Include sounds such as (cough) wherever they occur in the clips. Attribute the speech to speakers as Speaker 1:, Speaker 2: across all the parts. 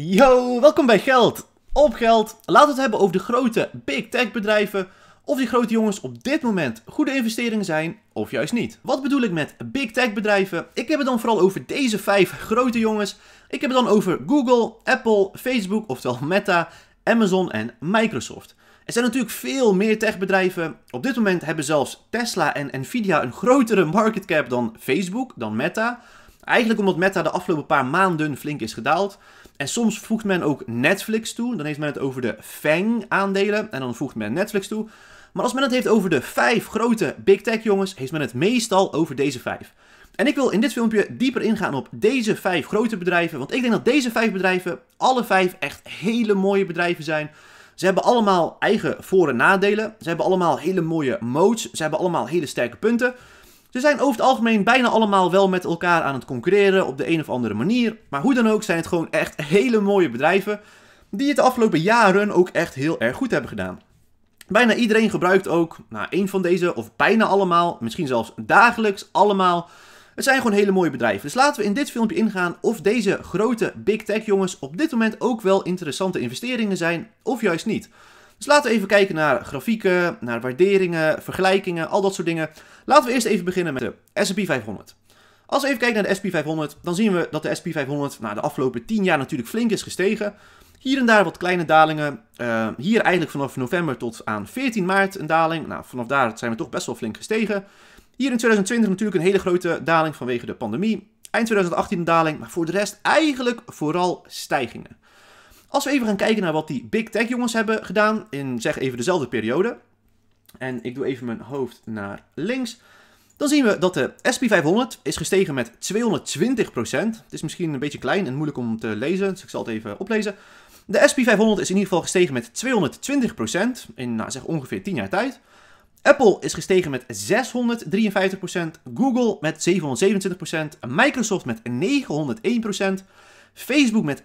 Speaker 1: Yo, welkom bij Geld. Op Geld. Laten we het hebben over de grote big tech bedrijven. Of die grote jongens op dit moment goede investeringen zijn of juist niet. Wat bedoel ik met big tech bedrijven? Ik heb het dan vooral over deze vijf grote jongens. Ik heb het dan over Google, Apple, Facebook, oftewel Meta, Amazon en Microsoft. Er zijn natuurlijk veel meer techbedrijven. Op dit moment hebben zelfs Tesla en Nvidia een grotere market cap dan Facebook, dan Meta. Eigenlijk omdat Meta de afgelopen paar maanden flink is gedaald. En soms voegt men ook Netflix toe. Dan heeft men het over de FANG-aandelen. En dan voegt men Netflix toe. Maar als men het heeft over de vijf grote big tech jongens, heeft men het meestal over deze vijf. En ik wil in dit filmpje dieper ingaan op deze vijf grote bedrijven. Want ik denk dat deze vijf bedrijven, alle vijf echt hele mooie bedrijven zijn. Ze hebben allemaal eigen voor- en nadelen. Ze hebben allemaal hele mooie modes. Ze hebben allemaal hele sterke punten. Ze zijn over het algemeen bijna allemaal wel met elkaar aan het concurreren op de een of andere manier. Maar hoe dan ook zijn het gewoon echt hele mooie bedrijven die het de afgelopen jaren ook echt heel erg goed hebben gedaan. Bijna iedereen gebruikt ook nou, een van deze, of bijna allemaal, misschien zelfs dagelijks allemaal. Het zijn gewoon hele mooie bedrijven. Dus laten we in dit filmpje ingaan of deze grote big tech jongens op dit moment ook wel interessante investeringen zijn of juist niet. Dus laten we even kijken naar grafieken, naar waarderingen, vergelijkingen, al dat soort dingen. Laten we eerst even beginnen met de S&P 500. Als we even kijken naar de SP 500, dan zien we dat de SP 500 nou, de afgelopen 10 jaar natuurlijk flink is gestegen. Hier en daar wat kleine dalingen. Ehm, hier eigenlijk vanaf november tot aan 14 maart een daling. Nou, vanaf daar zijn we toch best wel flink gestegen. Hier in 2020 natuurlijk een hele grote daling vanwege de pandemie. Eind 2018 een daling, maar voor de rest eigenlijk vooral stijgingen. Als we even gaan kijken naar wat die big tech jongens hebben gedaan in zeg even dezelfde periode. En ik doe even mijn hoofd naar links. Dan zien we dat de SP500 is gestegen met 220%. Het is misschien een beetje klein en moeilijk om te lezen, dus ik zal het even oplezen. De SP500 is in ieder geval gestegen met 220% in nou, zeg ongeveer 10 jaar tijd. Apple is gestegen met 653%, Google met 727%, Microsoft met 901%, Facebook met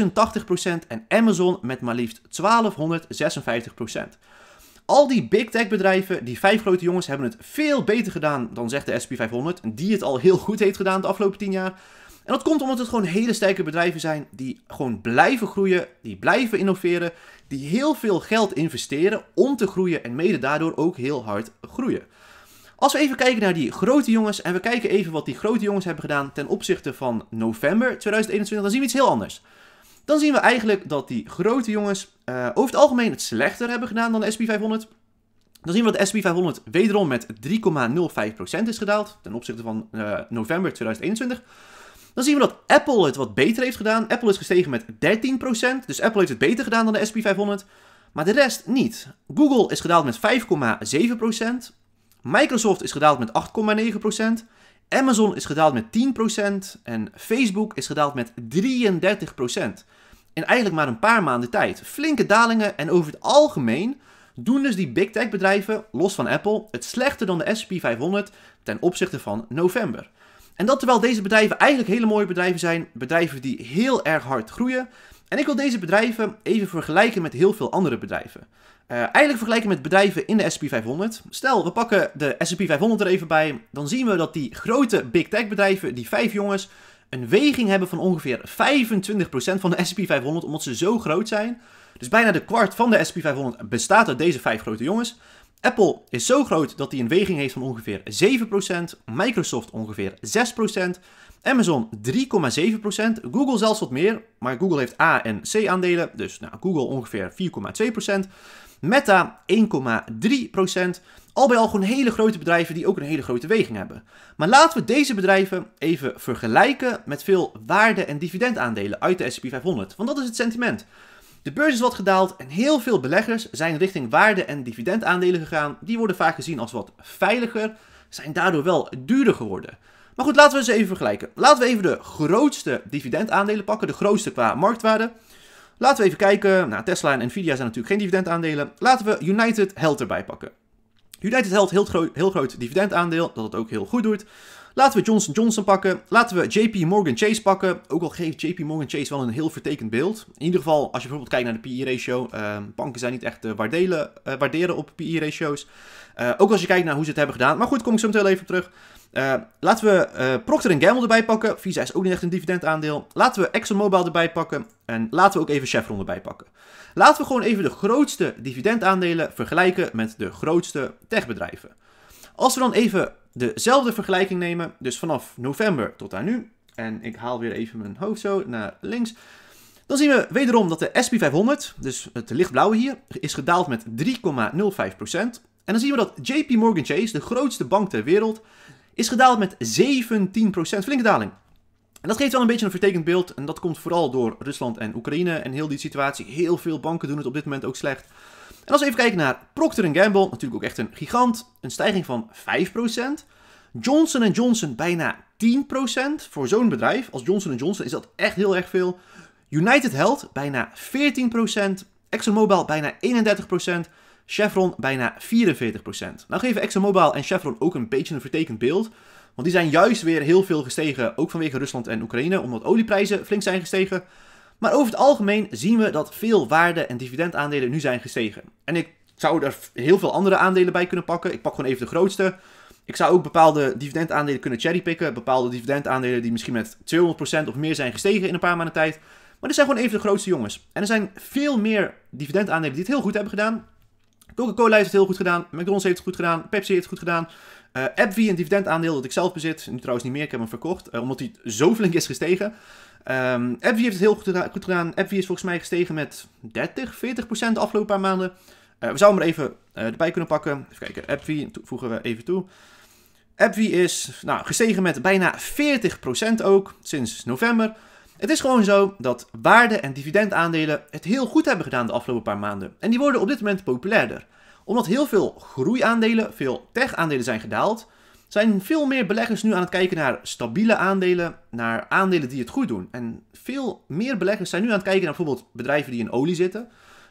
Speaker 1: 1080% en Amazon met maar liefst 1256%. Al die big tech bedrijven, die vijf grote jongens, hebben het veel beter gedaan dan zegt de SP 500, die het al heel goed heeft gedaan de afgelopen 10 jaar. En dat komt omdat het gewoon hele sterke bedrijven zijn die gewoon blijven groeien, die blijven innoveren, die heel veel geld investeren om te groeien en mede daardoor ook heel hard groeien. Als we even kijken naar die grote jongens en we kijken even wat die grote jongens hebben gedaan ten opzichte van november 2021, dan zien we iets heel anders. Dan zien we eigenlijk dat die grote jongens eh, over het algemeen het slechter hebben gedaan dan de SP500. Dan zien we dat de SP500 wederom met 3,05% is gedaald ten opzichte van eh, november 2021. Dan zien we dat Apple het wat beter heeft gedaan. Apple is gestegen met 13%, dus Apple heeft het beter gedaan dan de SP500. Maar de rest niet. Google is gedaald met 5,7%. Microsoft is gedaald met 8,9%. Amazon is gedaald met 10% en Facebook is gedaald met 33%. In eigenlijk maar een paar maanden tijd. Flinke dalingen en over het algemeen doen dus die big tech bedrijven, los van Apple, het slechter dan de SP 500 ten opzichte van november. En dat terwijl deze bedrijven eigenlijk hele mooie bedrijven zijn, bedrijven die heel erg hard groeien. En ik wil deze bedrijven even vergelijken met heel veel andere bedrijven. Eh, eigenlijk vergelijken met bedrijven in de S&P 500. Stel, we pakken de S&P 500 er even bij. Dan zien we dat die grote big tech bedrijven, die vijf jongens, een weging hebben van ongeveer 25% van de S&P 500, omdat ze zo groot zijn. Dus bijna de kwart van de S&P 500 bestaat uit deze vijf grote jongens. Apple is zo groot dat hij een weging heeft van ongeveer 7%, Microsoft ongeveer 6%, Amazon 3,7%, Google zelfs wat meer, maar Google heeft A en C aandelen, dus nou, Google ongeveer 4,2%. Meta 1,3%. Al bij al gewoon hele grote bedrijven die ook een hele grote weging hebben. Maar laten we deze bedrijven even vergelijken met veel waarde- en dividendaandelen uit de S&P 500. Want dat is het sentiment. De beurs is wat gedaald en heel veel beleggers zijn richting waarde- en dividendaandelen gegaan. Die worden vaak gezien als wat veiliger, zijn daardoor wel duurder geworden. Maar goed, laten we ze even vergelijken. Laten we even de grootste dividendaandelen pakken, de grootste qua marktwaarde. Laten we even kijken. Nou, Tesla en Nvidia zijn natuurlijk geen dividendaandelen. Laten we United Health erbij pakken. United Health, heel, groot, heel groot dividendaandeel, dat het ook heel goed doet. Laten we Johnson Johnson pakken. Laten we JP Morgan Chase pakken. Ook al geeft JP Morgan Chase wel een heel vertekend beeld. In ieder geval, als je bijvoorbeeld kijkt naar de PE-ratio. Ehm, banken zijn niet echt eh, waardelen, eh, waarderen op PE-ratio's. Eh, ook als je kijkt naar hoe ze het hebben gedaan. Maar goed, kom ik zo meteen even op terug. Uh, laten we uh, Procter Gamble erbij pakken. Visa is ook niet echt een dividendaandeel. Laten we ExxonMobil erbij pakken. En laten we ook even Chevron erbij pakken. Laten we gewoon even de grootste dividendaandelen vergelijken met de grootste techbedrijven. Als we dan even dezelfde vergelijking nemen, dus vanaf november tot aan nu. En ik haal weer even mijn hoofd zo naar links. Dan zien we wederom dat de SP500, dus het lichtblauwe hier, is gedaald met 3,05%. En dan zien we dat JP Morgan Chase, de grootste bank ter wereld, is gedaald met 17%. Flinke daling. En dat geeft wel een beetje een vertekend beeld. En dat komt vooral door Rusland en Oekraïne en heel die situatie. Heel veel banken doen het op dit moment ook slecht. En als we even kijken naar Procter Gamble, natuurlijk ook echt een gigant. Een stijging van 5%. Johnson Johnson bijna 10%. Voor zo'n bedrijf als Johnson Johnson is dat echt heel erg veel. United Health bijna 14%. ExxonMobil bijna 31%. Chevron bijna 44%. Nou geven ExxonMobil en Chevron ook een beetje een vertekend beeld. Want die zijn juist weer heel veel gestegen, ook vanwege Rusland en Oekraïne, omdat olieprijzen flink zijn gestegen. Maar over het algemeen zien we dat veel waarde- en dividendaandelen nu zijn gestegen. En ik zou er heel veel andere aandelen bij kunnen pakken. Ik pak gewoon even de grootste. Ik zou ook bepaalde dividendaandelen kunnen cherrypicken. Bepaalde dividendaandelen die misschien met 200% of meer zijn gestegen in een paar maanden tijd. Maar dit zijn gewoon even de grootste jongens. En er zijn veel meer dividendaandelen die het heel goed hebben gedaan. Coca-Cola heeft het heel goed gedaan. McDonald's heeft het goed gedaan. Pepsi heeft het goed gedaan. Uh, eh, AbbVie, een dividendaandeel dat ik zelf bezit. Nu trouwens niet meer, ik heb hem verkocht. Eh, omdat hij zo flink is gestegen. Um, ehm, AbbVie heeft het heel goed, gedaan. AbbVie is volgens mij gestegen met 30, 40 procent de afgelopen paar maanden. Eh, we zouden hem er even erbij kunnen pakken. Even kijken, AbbVie voegen we even toe. AbbVie is nou, gestegen met bijna 40 procent ook sinds november. Het is gewoon zo dat waarde- en dividendaandelen het heel goed hebben gedaan de afgelopen paar maanden. En die worden op dit moment populairder. Omdat heel veel groeiaandelen, veel tech-aandelen zijn gedaald, zijn veel meer beleggers nu aan het kijken naar stabiele aandelen, naar aandelen die het goed doen. En veel meer beleggers zijn nu aan het kijken naar bijvoorbeeld bedrijven die in olie zitten,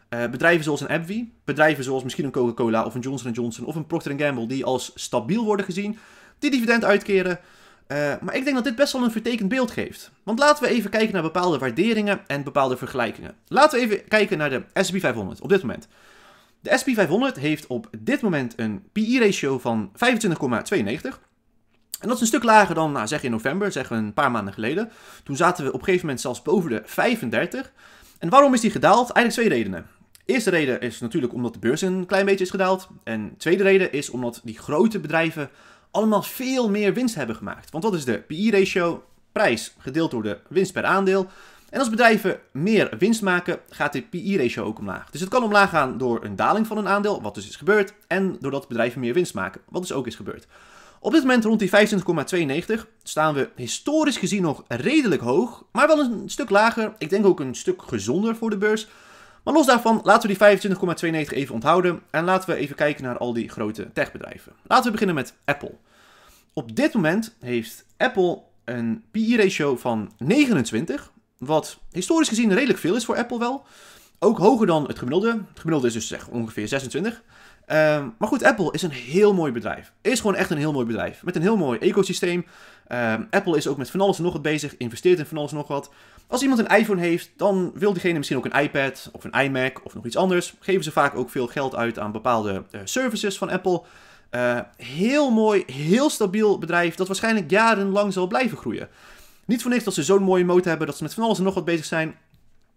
Speaker 1: eh, bedrijven zoals een AbbVie, bedrijven zoals misschien een Coca-Cola of een Johnson Johnson of een Procter Gamble die als stabiel worden gezien, die dividend uitkeren. Eh, maar ik denk dat dit best wel een vertekend beeld geeft. Want laten we even kijken naar bepaalde waarderingen en bepaalde vergelijkingen. Laten we even kijken naar de SP500 op dit moment. De SP500 heeft op dit moment een PI-ratio e van 25,92. En dat is een stuk lager dan, nou, zeg in november, zeggen een paar maanden geleden. Toen zaten we op een gegeven moment zelfs boven de 35. En waarom is die gedaald? Eigenlijk twee redenen. eerste reden is natuurlijk omdat de beurs een klein beetje is gedaald. En de tweede reden is omdat die grote bedrijven allemaal veel meer winst hebben gemaakt. Want wat is de PI-ratio? E prijs gedeeld door de winst per aandeel. En als bedrijven meer winst maken, gaat de PI-ratio e ook omlaag. Dus het kan omlaag gaan door een daling van een aandeel, wat dus is gebeurd, en doordat bedrijven meer winst maken, wat dus ook is gebeurd. Op dit moment rond die 25,92 staan we historisch gezien nog redelijk hoog, maar wel een stuk lager. Ik denk ook een stuk gezonder voor de beurs. Maar los daarvan, laten we die 25,92 even onthouden en laten we even kijken naar al die grote techbedrijven. Laten we beginnen met Apple. Op dit moment heeft Apple een PE-ratio van 29, wat historisch gezien redelijk veel is voor Apple wel. Ook hoger dan het gemiddelde. Het gemiddelde is dus zeg ongeveer 26. Ehm, maar goed, Apple is een heel mooi bedrijf. Is gewoon echt een heel mooi bedrijf. Met een heel mooi ecosysteem. Ehm, Apple is ook met van alles en nog wat bezig. Investeert in van alles en nog wat. Als iemand een iPhone heeft, dan wil diegene misschien ook een iPad of een iMac of nog iets anders. Geven ze vaak ook veel geld uit aan bepaalde eh, services van Apple. Ehm, heel mooi, heel stabiel bedrijf dat waarschijnlijk jarenlang zal blijven groeien. Niet voor niks dat ze zo'n mooie motor hebben, dat ze met van alles en nog wat bezig zijn.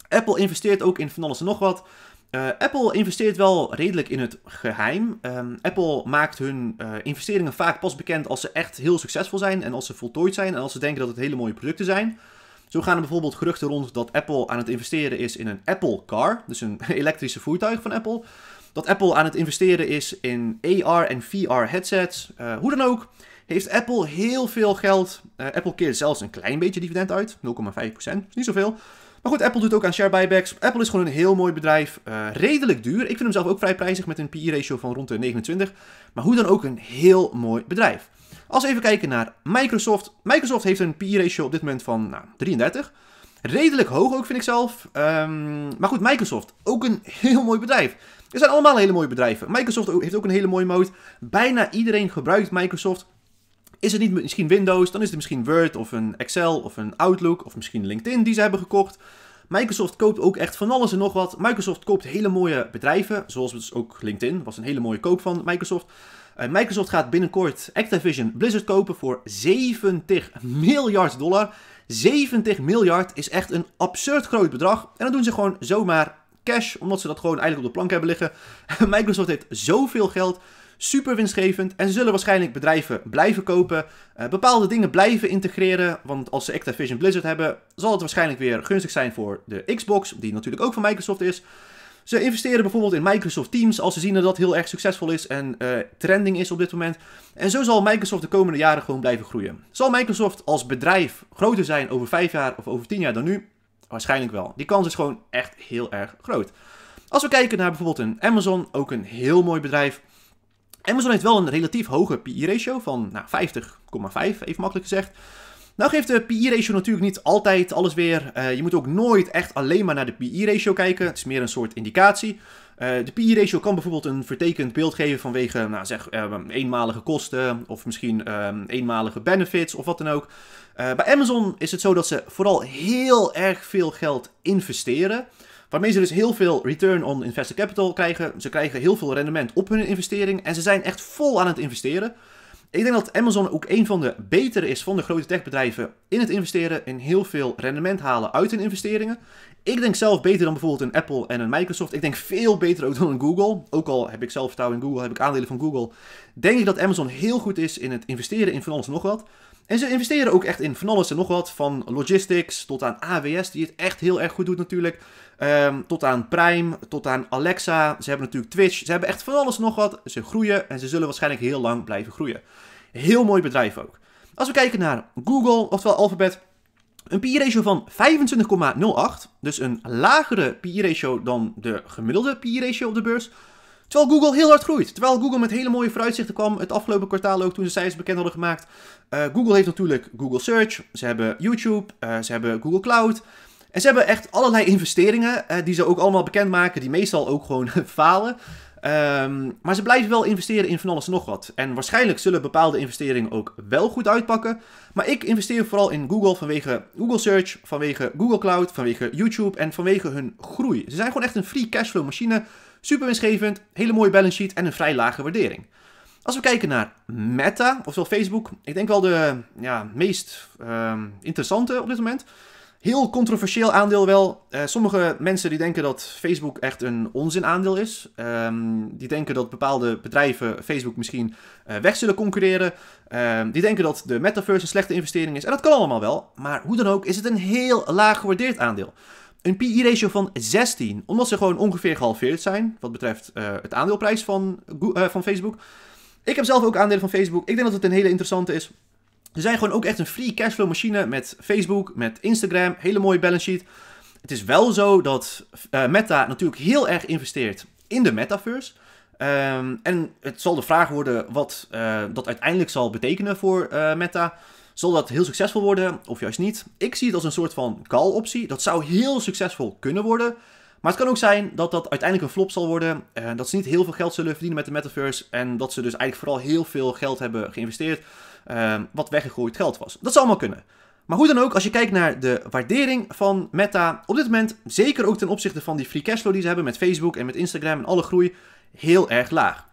Speaker 1: Apple investeert ook in van alles en nog wat. Eh, Apple investeert wel redelijk in het geheim. Ehm, Apple maakt hun eh, investeringen vaak pas bekend als ze echt heel succesvol zijn en als ze voltooid zijn en als ze denken dat het hele mooie producten zijn. Zo gaan er bijvoorbeeld geruchten rond dat Apple aan het investeren is in een Apple Car, dus een (laughs) elektrische voertuig van Apple. Dat Apple aan het investeren is in AR en VR headsets. Eh, hoe dan ook, heeft Apple heel veel geld. Apple keert zelfs een klein beetje dividend uit, 0,5%, is niet zoveel. Maar goed, Apple doet ook aan share buybacks. Apple is gewoon een heel mooi bedrijf. Eh, redelijk duur. Ik vind hem zelf ook vrij prijzig met een PE-ratio van rond de 29. Maar hoe dan ook een heel mooi bedrijf. Als we even kijken naar Microsoft. Microsoft heeft een PE-ratio op dit moment van nou, 33. Redelijk hoog ook, vind ik zelf. Ehm, maar goed, Microsoft, ook een (laughs) heel mooi bedrijf. Er zijn allemaal hele mooie bedrijven. Microsoft heeft ook een hele mooie mode. Bijna iedereen gebruikt Microsoft. Is het niet misschien Windows, dan is het misschien Word of een Excel of een Outlook of misschien LinkedIn die ze hebben gekocht. Microsoft koopt ook echt van alles en nog wat. Microsoft koopt hele mooie bedrijven, zoals dus ook LinkedIn, was een hele mooie koop van Microsoft. Eh, Microsoft gaat binnenkort Activision Blizzard kopen voor 70 miljard dollar. 70 miljard is echt een absurd groot bedrag. En dat doen ze gewoon zomaar cash, omdat ze dat gewoon eigenlijk op de plank hebben liggen. (laughs) Microsoft heeft zoveel geld super winstgevend en zullen waarschijnlijk bedrijven blijven kopen, eh, bepaalde dingen blijven integreren, want als ze Activision Blizzard hebben, zal het waarschijnlijk weer gunstig zijn voor de Xbox, die natuurlijk ook van Microsoft is. Ze investeren bijvoorbeeld in Microsoft Teams als ze zien dat dat heel erg succesvol is en eh, trending is op dit moment. En zo zal Microsoft de komende jaren gewoon blijven groeien. Zal Microsoft als bedrijf groter zijn over 5 jaar of over 10 jaar dan nu? Waarschijnlijk wel. Die kans is gewoon echt heel erg groot. Als we kijken naar bijvoorbeeld een Amazon, ook een heel mooi bedrijf. Amazon heeft wel een relatief hoge PI-ratio e van nou, 50,5, even makkelijk gezegd. Nou geeft de PI-ratio e natuurlijk niet altijd alles weer. Eh, je moet ook nooit echt alleen maar naar de PI-ratio e kijken. Het is meer een soort indicatie. Uh, de PI-ratio kan bijvoorbeeld een vertekend beeld geven vanwege, nou zeg, eh, eenmalige kosten of misschien ehm, eenmalige benefits of wat dan ook. bij Amazon is het zo dat ze vooral heel erg veel geld investeren. Waarmee ze dus heel veel return on invested capital krijgen. Ze krijgen heel veel rendement op hun investering. En ze zijn echt vol aan het investeren. Ik denk dat Amazon ook een van de betere is van de grote techbedrijven in het investeren en heel veel rendement halen uit hun investeringen. Ik denk zelf beter dan bijvoorbeeld een Apple en een Microsoft. Ik denk veel beter ook dan een Google. Ook al heb ik zelf vertrouwen in Google, heb ik aandelen van Google. Denk ik dat Amazon heel goed is in het investeren in van alles nog wat. En ze investeren ook echt in van alles en nog wat. Van logistics tot aan AWS, die het echt heel erg goed doet natuurlijk. Ehm, tot aan Prime, tot aan Alexa. Ze hebben natuurlijk Twitch. Ze hebben echt van alles en nog wat. Ze groeien en ze zullen waarschijnlijk heel lang blijven groeien. Heel mooi bedrijf ook. Als we kijken naar Google, oftewel Alphabet. Een PI-ratio van 25,08. Dus een lagere PI-ratio dan de gemiddelde PI-ratio op de beurs. Terwijl Google heel hard groeit. Terwijl Google met hele mooie vooruitzichten kwam het afgelopen kwartaal ook toen ze cijfers bekend hadden gemaakt. Eh, Google heeft natuurlijk Google Search, ze hebben YouTube, eh, ze hebben Google Cloud. En ze hebben echt allerlei (laughs) investeringen eh, die ze ook allemaal bekend maken, die meestal ook gewoon (laughs) falen. Ehm, maar ze blijven wel investeren in van alles en nog wat. En waarschijnlijk zullen bepaalde investeringen ook wel goed uitpakken. Maar ik investeer vooral in Google vanwege Google Search, vanwege Google Cloud, vanwege YouTube en vanwege hun groei. Ze zijn gewoon echt een free cashflow machine Super winstgevend, hele mooie balance sheet en een vrij lage waardering. Als we kijken naar Meta, ofwel Facebook, ik denk wel de ja, meest ehm, interessante op dit moment. Heel controversieel aandeel wel. Eh, sommige mensen die denken dat Facebook echt een onzin aandeel is. Ehm, die denken dat bepaalde bedrijven Facebook misschien eh, weg zullen concurreren. Ehm, die denken dat de metaverse een slechte investering is. En dat kan allemaal wel. Maar hoe dan ook is het een heel laag gewaardeerd aandeel een PE-ratio van 16, omdat ze gewoon ongeveer gehalveerd zijn wat betreft eh, het aandeelprijs van, eh, van Facebook. Ik heb zelf ook aandelen van Facebook. Ik denk dat het een hele interessante is. Ze zijn gewoon ook echt een free cashflow machine met Facebook, met Instagram. Hele mooie balance sheet. Het is wel zo dat eh, Meta natuurlijk heel erg investeert in de metaverse. Um, en het zal de vraag worden wat dat uiteindelijk zal betekenen voor Meta. Zal dat heel succesvol worden of juist niet? Ik zie het als een soort van call-optie. Dat zou heel succesvol kunnen worden. Maar het kan ook zijn dat dat uiteindelijk een flop zal worden. Eh, dat ze niet heel veel geld zullen verdienen met de metaverse. En dat ze dus eigenlijk vooral heel veel geld hebben geïnvesteerd. Eh, wat weggegooid geld was. Dat zou allemaal kunnen. Maar hoe dan ook, als je kijkt naar de waardering van Meta op dit moment, zeker ook ten opzichte van die free cashflow die ze hebben met Facebook en met Instagram en alle groei, heel erg laag.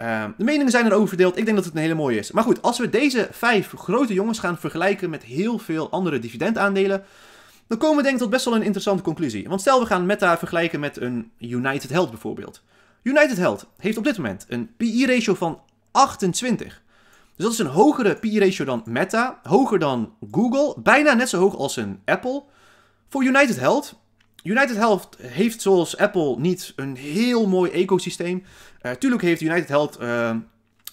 Speaker 1: Ehm, de meningen zijn erover verdeeld. Ik denk dat het een hele mooie is. Maar goed, als we deze vijf grote jongens gaan vergelijken met heel veel andere dividendaandelen, dan komen we denk ik tot best wel een interessante conclusie. Want stel we gaan Meta vergelijken met een United Health bijvoorbeeld. United Health heeft op dit moment een PE-ratio van 28. Dus dat is een hogere PE-ratio dan Meta, hoger dan Google, bijna net zo hoog als een Apple. Voor United Health United Health heeft zoals Apple niet een heel mooi ecosysteem. Eh, tuurlijk heeft United Health eh,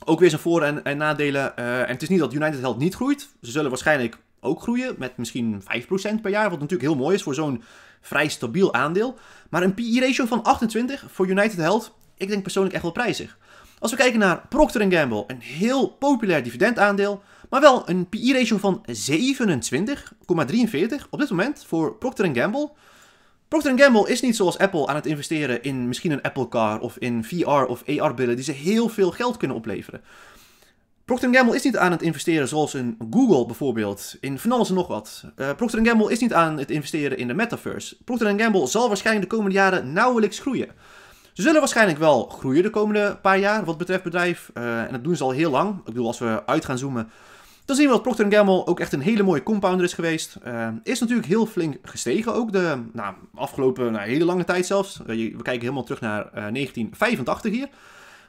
Speaker 1: ook weer zijn voor- en, nadelen. Eh, en het is niet dat United Health niet groeit. Ze zullen waarschijnlijk ook groeien met misschien 5% per jaar. Wat natuurlijk heel mooi is voor zo'n vrij stabiel aandeel. Maar een PE-ratio van 28 voor United Health, ik denk persoonlijk echt wel prijzig. Als we kijken naar Procter Gamble, een heel populair dividendaandeel, maar wel een PE-ratio van 27,43 op dit moment voor Procter Gamble. Procter Gamble is niet zoals Apple aan het investeren in misschien een Apple Car of in VR of ar billen die ze heel veel geld kunnen opleveren. Procter Gamble is niet aan het investeren zoals een Google bijvoorbeeld, in van alles en nog wat. Eh, Procter Gamble is niet aan het investeren in de metaverse. Procter Gamble zal waarschijnlijk de komende jaren nauwelijks groeien. Ze zullen waarschijnlijk wel groeien de komende paar jaar wat betreft bedrijf. Eh, en dat doen ze al heel lang. Ik bedoel, als we uit gaan zoomen dan zien we dat Procter Gamble ook echt een hele mooie compounder is geweest. Ehm, is natuurlijk heel flink gestegen ook de nou, afgelopen nou, hele lange tijd zelfs. Eh, we kijken helemaal terug naar 1985 eh, hier.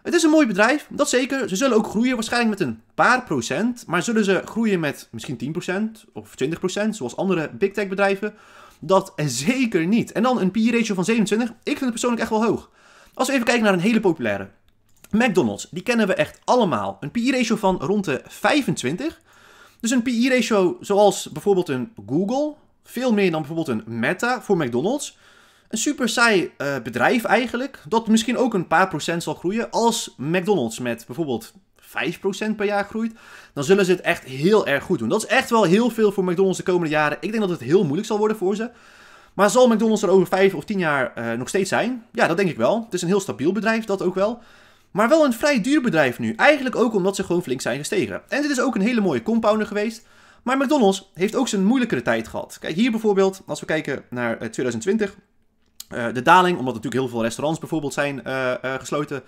Speaker 1: Het is een mooi bedrijf, dat zeker. Ze zullen ook groeien, waarschijnlijk met een paar procent. Maar zullen ze groeien met misschien 10% of 20%, zoals andere big tech bedrijven? Dat zeker niet. En dan een PE-ratio van 27. Ik vind het persoonlijk echt wel hoog. Als we even kijken naar een hele populaire. McDonald's, die kennen we echt allemaal. Een PE-ratio van rond de 25. Dus een PE-ratio zoals bijvoorbeeld een Google, veel meer dan bijvoorbeeld een Meta voor McDonald's. Een super saai eh, bedrijf eigenlijk, dat misschien ook een paar procent zal groeien. Als McDonald's met bijvoorbeeld 5% per jaar groeit, dan zullen ze het echt heel erg goed doen. Dat is echt wel heel veel voor McDonald's de komende jaren. Ik denk dat het heel moeilijk zal worden voor ze. Maar zal McDonald's er over 5 of 10 jaar eh, nog steeds zijn? Ja, dat denk ik wel. Het is een heel stabiel bedrijf, dat ook wel. Maar wel een vrij duur bedrijf nu. Eigenlijk ook omdat ze gewoon flink zijn gestegen. En dit is ook een hele mooie compounder geweest. Maar McDonald's heeft ook zijn moeilijkere tijd gehad. Kijk, hier bijvoorbeeld, als we kijken naar 2020. Eh, eh, de daling, omdat natuurlijk heel veel restaurants bijvoorbeeld zijn eh, gesloten.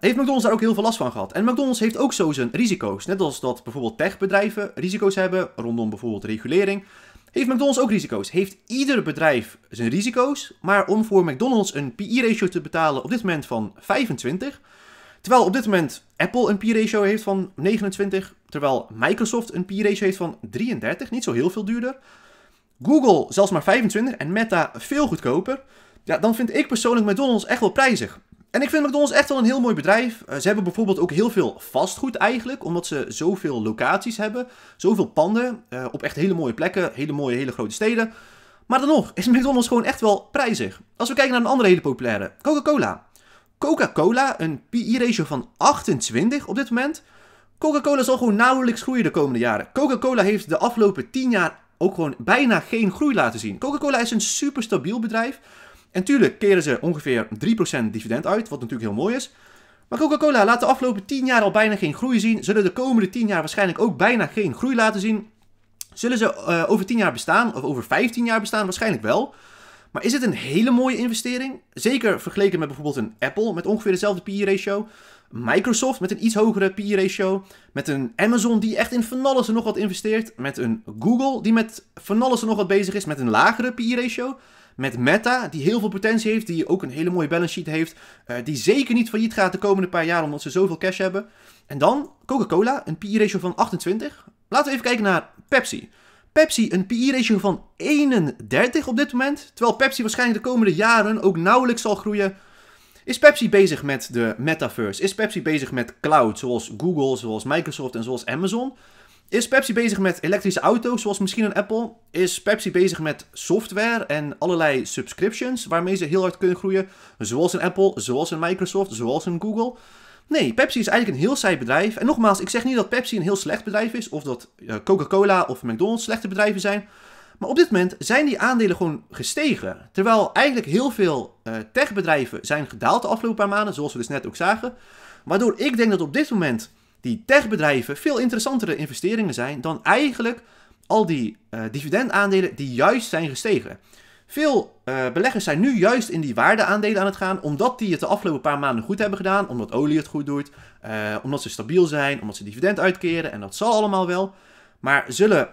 Speaker 1: heeft McDonald's daar ook heel veel last van gehad. En McDonald's heeft ook zo zijn risico's. Net als dat bijvoorbeeld techbedrijven risico's hebben rondom bijvoorbeeld regulering. Heeft McDonald's ook risico's? Heeft ieder bedrijf zijn risico's? Maar om voor McDonald's een PI-ratio e te betalen op dit moment van 25, terwijl op dit moment Apple een PI-ratio e heeft van 29, terwijl Microsoft een PI-ratio e heeft van 33, niet zo heel veel duurder. Google zelfs maar 25 en Meta veel goedkoper. Ja, dan vind ik persoonlijk McDonald's echt wel prijzig. En ik vind McDonald's echt wel een heel mooi bedrijf. Eh, ze hebben bijvoorbeeld ook heel veel vastgoed eigenlijk, omdat ze zoveel locaties hebben. Zoveel panden eh, op echt hele mooie plekken, hele mooie, hele grote steden. Maar dan nog is McDonald's gewoon echt wel prijzig. Als we kijken naar een andere hele populaire, Coca-Cola. Coca-Cola, een PI-ratio e van 28 op dit moment. Coca-Cola zal gewoon nauwelijks groeien de komende jaren. Coca-Cola heeft de afgelopen 10 jaar ook gewoon bijna geen groei laten zien. Coca-Cola is een super stabiel bedrijf. En tuurlijk keren ze ongeveer 3% dividend uit, wat natuurlijk heel mooi is. Maar Coca-Cola laat de afgelopen 10 jaar al bijna geen groei zien. Zullen de komende 10 jaar waarschijnlijk ook bijna geen groei laten zien. Zullen ze eh, over 10 jaar bestaan, of over 15 jaar bestaan? Waarschijnlijk wel. Maar is het een hele mooie investering? Zeker vergeleken met bijvoorbeeld een Apple met ongeveer dezelfde PE-ratio. Microsoft met een iets hogere PE-ratio. Met een Amazon die echt in van alles en nog wat investeert. Met een Google die met van alles en nog wat bezig is met een lagere PE-ratio met Meta, die heel veel potentie heeft, die ook een hele mooie balance sheet heeft, eh, die zeker niet failliet gaat de komende paar jaar omdat ze zoveel cash hebben. En dan Coca-Cola, een pi e ratio van 28. Laten we even kijken naar Pepsi. Pepsi een pi e ratio van 31 op dit moment, terwijl Pepsi waarschijnlijk de komende jaren ook nauwelijks zal groeien. Is Pepsi bezig met de metaverse? Is Pepsi bezig met cloud, zoals Google, zoals Microsoft en zoals Amazon? Is Pepsi bezig met elektrische auto's, zoals misschien een Apple? Is Pepsi bezig met software en allerlei subscriptions waarmee ze heel hard kunnen groeien? Zoals een Apple, zoals een Microsoft, zoals een Google? Nee, Pepsi is eigenlijk een heel saai bedrijf. En nogmaals, ik zeg niet dat Pepsi een heel slecht bedrijf is, of dat eh, Coca-Cola of McDonald's slechte bedrijven zijn. Maar op dit moment zijn die aandelen gewoon gestegen. Terwijl eigenlijk heel veel eh, techbedrijven zijn gedaald de afgelopen paar maanden, zoals we dus net ook zagen. Waardoor ik denk dat op dit moment die techbedrijven veel interessantere investeringen zijn dan eigenlijk al die eh, dividendaandelen die juist zijn gestegen. Veel eh, beleggers zijn nu juist in die waardeaandelen aan het gaan, omdat die het de afgelopen paar maanden goed hebben gedaan, omdat olie het goed doet, eh, omdat ze stabiel zijn, omdat ze dividend uitkeren en dat zal allemaal wel. Maar zullen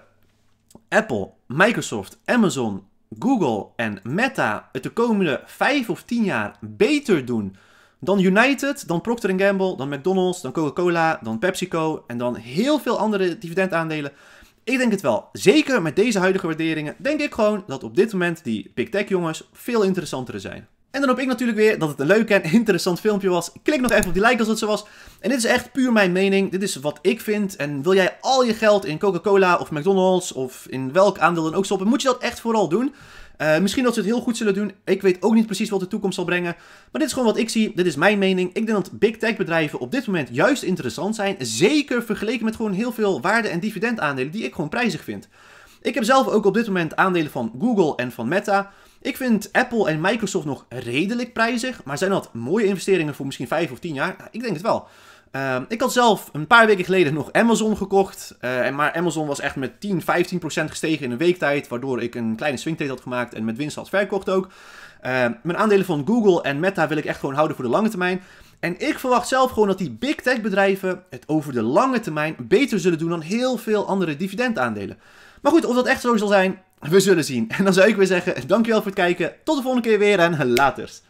Speaker 1: Apple, Microsoft, Amazon, Google en Meta het de komende 5 of 10 jaar beter doen dan United, dan Procter Gamble, dan McDonald's, dan Coca-Cola, dan PepsiCo en dan heel veel andere dividendaandelen. Ik denk het wel. Zeker met deze huidige waarderingen denk ik gewoon dat op dit moment die Big Tech jongens veel interessanter zijn. En dan hoop ik natuurlijk weer dat het een leuk en interessant filmpje was. Klik nog even op die like als het zo was. En dit is echt puur mijn mening. Dit is wat ik vind. En wil jij al je geld in Coca-Cola of McDonald's of in welk aandeel dan ook stoppen, moet je dat echt vooral doen. Eh, misschien dat ze het heel goed zullen doen. Ik weet ook niet precies wat de toekomst zal brengen. Maar dit is gewoon wat ik zie. Dit is mijn mening. Ik denk dat big tech bedrijven op dit moment juist interessant zijn. Zeker vergeleken met gewoon heel veel waarde- en dividendaandelen die ik gewoon prijzig vind. Ik heb zelf ook op dit moment aandelen van Google en van Meta. Ik vind Apple en Microsoft nog redelijk prijzig. Maar zijn dat mooie investeringen voor misschien 5 of 10 jaar? Nou, ik denk het wel. Ehm, ik had zelf een paar weken geleden nog Amazon gekocht. Uh, maar Amazon was echt met 10, 15% gestegen in een week tijd. Waardoor ik een kleine swingtrade had gemaakt en met winst had verkocht ook. Ehm, mijn aandelen van Google en Meta wil ik echt gewoon houden voor de lange termijn. En ik verwacht zelf gewoon dat die big tech bedrijven het over de lange termijn beter zullen doen dan heel veel andere dividendaandelen. Maar goed, of dat echt zo zal zijn, we zullen zien. En dan zou ik weer zeggen, dankjewel voor het kijken. Tot de volgende keer weer en later.